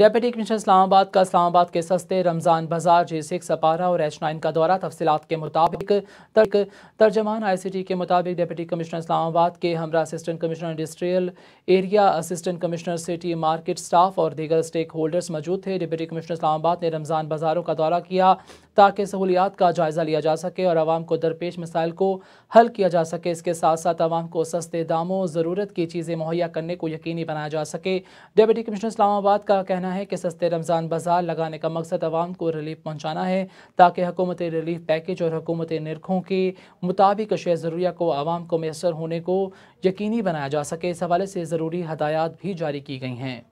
deputy commissioner Islamabad का इस्लामाबाद के सस्ते रमज़ान बाजार जे सिक्स अपारा और एच नाइन का दौरा तफसीत के मुताबिक तर्क तर्जमान आई सी टी के मुताबिक डेप्यूटी कमिश्नर इस्लामाबाद के हमरा assistant commissioner industrial area assistant commissioner city market staff और दीगर स्टेक होल्डर्स मौजूद थे डिप्टी कमिश्नर इस्लामाबाद ने रमज़ान बाजारों का दौरा किया ताकि सहूलियात का जायज़ा लिया जा सके और आवाम को दरपेश मसाइल को हल किया जा सके इसके साथ साथ आवाम को सस्ते दामों ज़रूरत की चीज़ें मुहैया करने को यकीनी बनाया जा सके डिप्टी कमिश्नर इस्लामाबाद का कहना कहना है कि सस्ते रमज़ान बाजार लगाने का मकसद आवाम को रिलीफ पहुँचाना है ताकि हकूमत रिलीफ पैकेज और हकूमत नरखों के मुताबिक अशय ज़रूरिया को आवाम को मैसर होने को यकीनी बनाया जा सके इस हवाले से ज़रूरी हदायत भी जारी की गई हैं